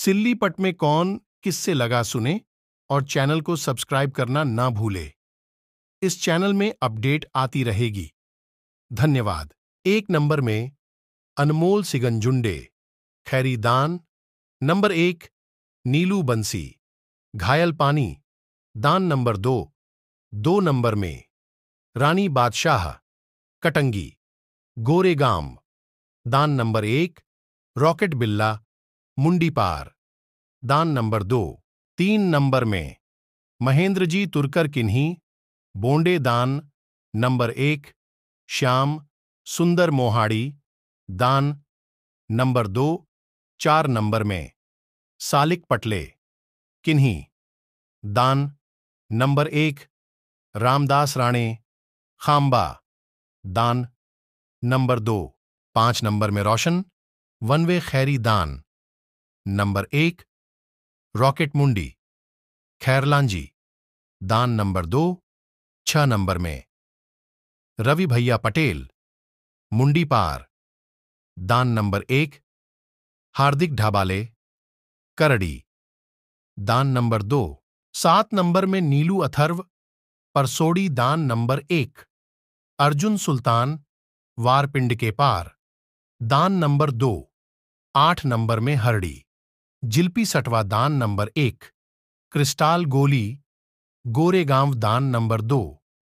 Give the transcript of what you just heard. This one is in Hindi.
सिल्ली पट में कौन किससे लगा सुने और चैनल को सब्सक्राइब करना ना भूले इस चैनल में अपडेट आती रहेगी धन्यवाद एक नंबर में अनमोल सिगंजुंडे दान नंबर एक नीलू बंसी घायल पानी दान नंबर दो दो नंबर में रानी बादशाह कटंगी गोरेगाम दान नंबर एक रॉकेट बिल्ला मुंडीपार दान नंबर दो तीन नंबर में महेंद्र जी तुरकर किन्ही बोंडे दान नंबर एक श्याम सुंदर मोहाड़ी दान नंबर दो चार नंबर में सालिक पटले किन्ही दान नंबर एक रामदास राणे खाम्बा दान नंबर दो पांच नंबर में रोशन वनवे खैरी दान नंबर एक रॉकेट मुंडी खैरलांजी दान नंबर दो छह नंबर में रवि भैया पटेल मुंडी पार दान नंबर एक हार्दिक ढाबाले करड़ी दान नंबर दो सात नंबर में नीलू अथर्व परसोड़ी दान नंबर एक अर्जुन सुल्तान वारपिंड के पार दान नंबर दो आठ नंबर में हरड़ी जिल्पी सटवा दान नंबर एक क्रिस्टाल गोली गोरेगांव दान नंबर दो